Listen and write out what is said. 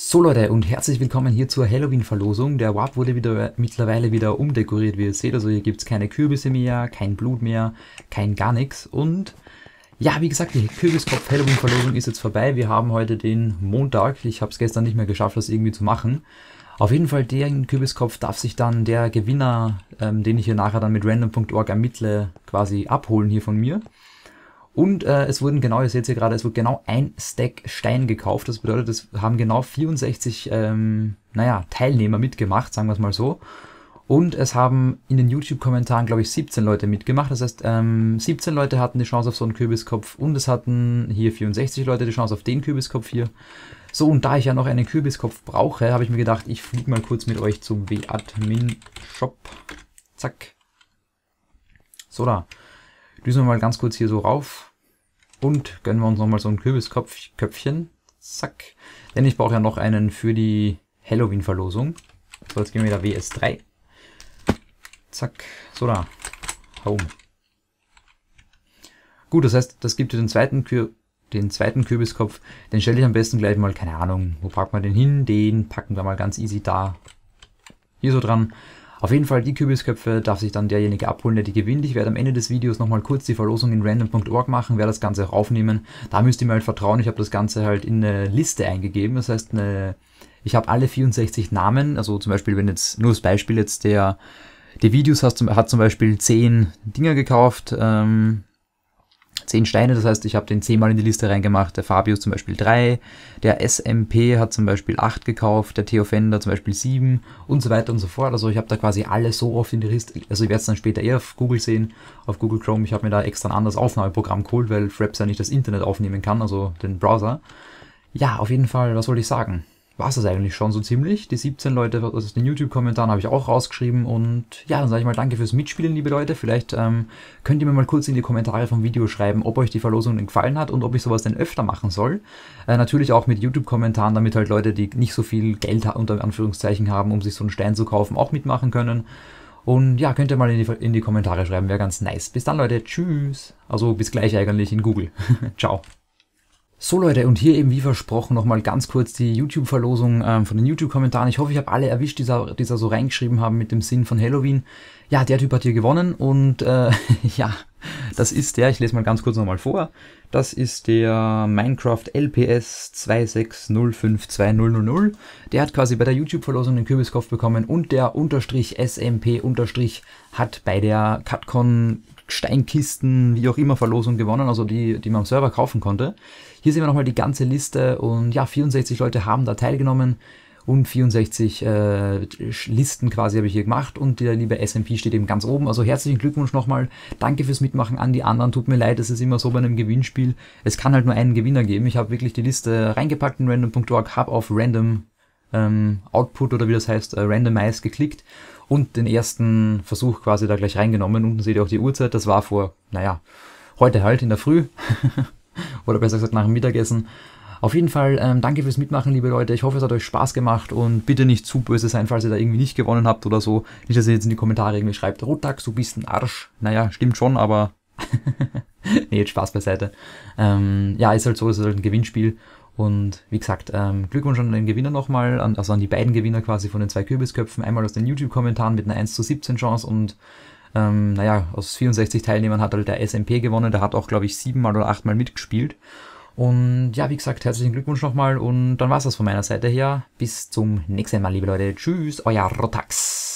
So Leute und herzlich willkommen hier zur Halloween-Verlosung. Der Warp wurde wieder, mittlerweile wieder umdekoriert, wie ihr seht. Also hier gibt es keine Kürbisse mehr, kein Blut mehr, kein gar nichts. Und ja, wie gesagt, die Kürbiskopf-Halloween-Verlosung ist jetzt vorbei. Wir haben heute den Montag. Ich habe es gestern nicht mehr geschafft, das irgendwie zu machen. Auf jeden Fall, den Kürbiskopf darf sich dann der Gewinner, ähm, den ich hier nachher dann mit random.org ermittle, quasi abholen hier von mir. Und äh, es wurden genau, ihr seht es hier gerade, es wurde genau ein Stack Stein gekauft. Das bedeutet, es haben genau 64, ähm, naja, Teilnehmer mitgemacht, sagen wir es mal so. Und es haben in den YouTube-Kommentaren, glaube ich, 17 Leute mitgemacht. Das heißt, ähm, 17 Leute hatten die Chance auf so einen Kürbiskopf und es hatten hier 64 Leute die Chance auf den Kürbiskopf hier. So, und da ich ja noch einen Kürbiskopf brauche, habe ich mir gedacht, ich fliege mal kurz mit euch zum W-Admin-Shop. Zack. So da. Düsen wir mal ganz kurz hier so rauf und gönnen wir uns nochmal so ein Kürbisköpfchen. Zack. Denn ich brauche ja noch einen für die Halloween-Verlosung. So, jetzt gehen wir wieder WS3. Zack. So da. Home. Gut, das heißt, das gibt dir den zweiten Kür den zweiten Kürbiskopf, den stelle ich am besten gleich mal, keine Ahnung, wo packt man den hin? Den packen wir mal ganz easy da. Hier so dran. Auf jeden Fall, die Kürbisköpfe darf sich dann derjenige abholen, der die gewinnt. Ich werde am Ende des Videos nochmal kurz die Verlosung in random.org machen, werde das Ganze auch aufnehmen. Da müsst ihr mir halt vertrauen, ich habe das Ganze halt in eine Liste eingegeben, das heißt, eine, ich habe alle 64 Namen, also zum Beispiel, wenn jetzt, nur das Beispiel jetzt der, der Videos hast, hat zum Beispiel 10 Dinger gekauft, ähm, 10 Steine, das heißt, ich habe den 10 mal in die Liste reingemacht, der Fabius zum Beispiel 3, der SMP hat zum Beispiel 8 gekauft, der Theo Fender zum Beispiel 7 und so weiter und so fort. Also ich habe da quasi alle so oft in die Liste, also ich werde es dann später eher auf Google sehen, auf Google Chrome, ich habe mir da extra ein anderes Aufnahmeprogramm geholt, weil Fraps ja nicht das Internet aufnehmen kann, also den Browser. Ja, auf jeden Fall, was soll ich sagen? war es das eigentlich schon so ziemlich. Die 17 Leute aus also den YouTube-Kommentaren habe ich auch rausgeschrieben und ja, dann sage ich mal danke fürs Mitspielen, liebe Leute. Vielleicht ähm, könnt ihr mir mal kurz in die Kommentare vom Video schreiben, ob euch die Verlosung denn gefallen hat und ob ich sowas denn öfter machen soll. Äh, natürlich auch mit YouTube-Kommentaren, damit halt Leute, die nicht so viel Geld unter Anführungszeichen haben, um sich so einen Stein zu kaufen, auch mitmachen können. Und ja, könnt ihr mal in die, in die Kommentare schreiben, wäre ganz nice. Bis dann, Leute. Tschüss. Also bis gleich eigentlich in Google. Ciao. So Leute, und hier eben wie versprochen nochmal ganz kurz die YouTube-Verlosung ähm, von den YouTube-Kommentaren. Ich hoffe, ich habe alle erwischt, die da, die da so reingeschrieben haben mit dem Sinn von Halloween. Ja, der Typ hat hier gewonnen und äh, ja, das ist der, ich lese mal ganz kurz nochmal vor, das ist der Minecraft LPS 26052000. Der hat quasi bei der YouTube-Verlosung den Kürbiskopf bekommen und der unterstrich SMP unterstrich hat bei der CatCon Steinkisten, wie auch immer Verlosung gewonnen, also die, die man am Server kaufen konnte. Hier sehen wir nochmal die ganze Liste und ja, 64 Leute haben da teilgenommen und 64 äh, Listen quasi habe ich hier gemacht und der liebe SMP steht eben ganz oben. Also herzlichen Glückwunsch nochmal. Danke fürs Mitmachen an die anderen. Tut mir leid, es ist immer so bei einem Gewinnspiel. Es kann halt nur einen Gewinner geben. Ich habe wirklich die Liste reingepackt in random.org, habe auf random ähm, Output oder wie das heißt, äh, randomize geklickt und den ersten Versuch quasi da gleich reingenommen. Unten seht ihr auch die Uhrzeit, das war vor, naja, heute halt in der Früh oder besser gesagt nach dem Mittagessen. Auf jeden Fall ähm, danke fürs Mitmachen, liebe Leute. Ich hoffe, es hat euch Spaß gemacht und bitte nicht zu böse sein, falls ihr da irgendwie nicht gewonnen habt oder so. Nicht, dass ihr jetzt in die Kommentare irgendwie schreibt, Rotak, du bist ein Arsch. Naja, stimmt schon, aber nee, jetzt Spaß beiseite. Ähm, ja, ist halt so, es ist halt ein Gewinnspiel und wie gesagt, ähm, Glückwunsch an den Gewinner nochmal, an, also an die beiden Gewinner quasi von den zwei Kürbisköpfen. Einmal aus den YouTube-Kommentaren mit einer 1 zu 17 Chance und ähm, naja, aus 64 Teilnehmern hat halt der SMP gewonnen. Der hat auch, glaube ich, siebenmal oder achtmal mitgespielt. Und ja, wie gesagt, herzlichen Glückwunsch nochmal und dann war's das von meiner Seite her. Bis zum nächsten Mal, liebe Leute. Tschüss, euer Rotax.